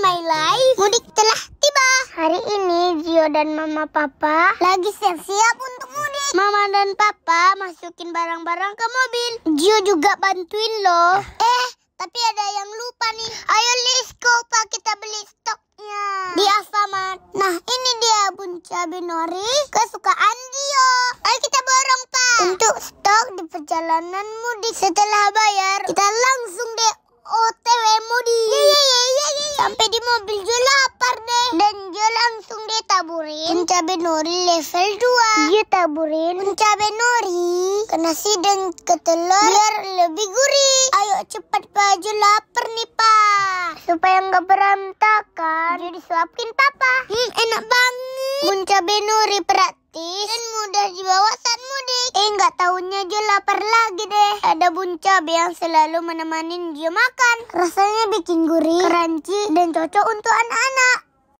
My Life mudik telah tiba. Hari ini Gio dan Mama Papa lagi siap-siap untuk mudik. Mama dan Papa masukin barang-barang ke mobil. Gio juga bantuin loh. Eh, tapi ada yang lupa nih. Ayo list Pak kita beli stoknya. Di Alfamart. Nah, ini dia bunca binori kesukaan Gio. Ayo kita borong Pak. Untuk stok di perjalanan mudik. Setelah bayar, kita langsung Sampai di mobil Jo lapar deh. Dan Jo langsung dia taburin cabe nori level 2. dia taburin cabe nori ke nasi dan ke telur biar lebih gurih. Ayo cepat Pak Jo lapar nih Pak. Supaya nggak berantakan, Jo disuapin Papa. Hmm, enak banget. Mun cabe nori perat Nggak tahunya dia lapar lagi deh. Ada bun cabe yang selalu menemani dia makan. Rasanya bikin gurih, crunchy, dan cocok untuk anak-anak.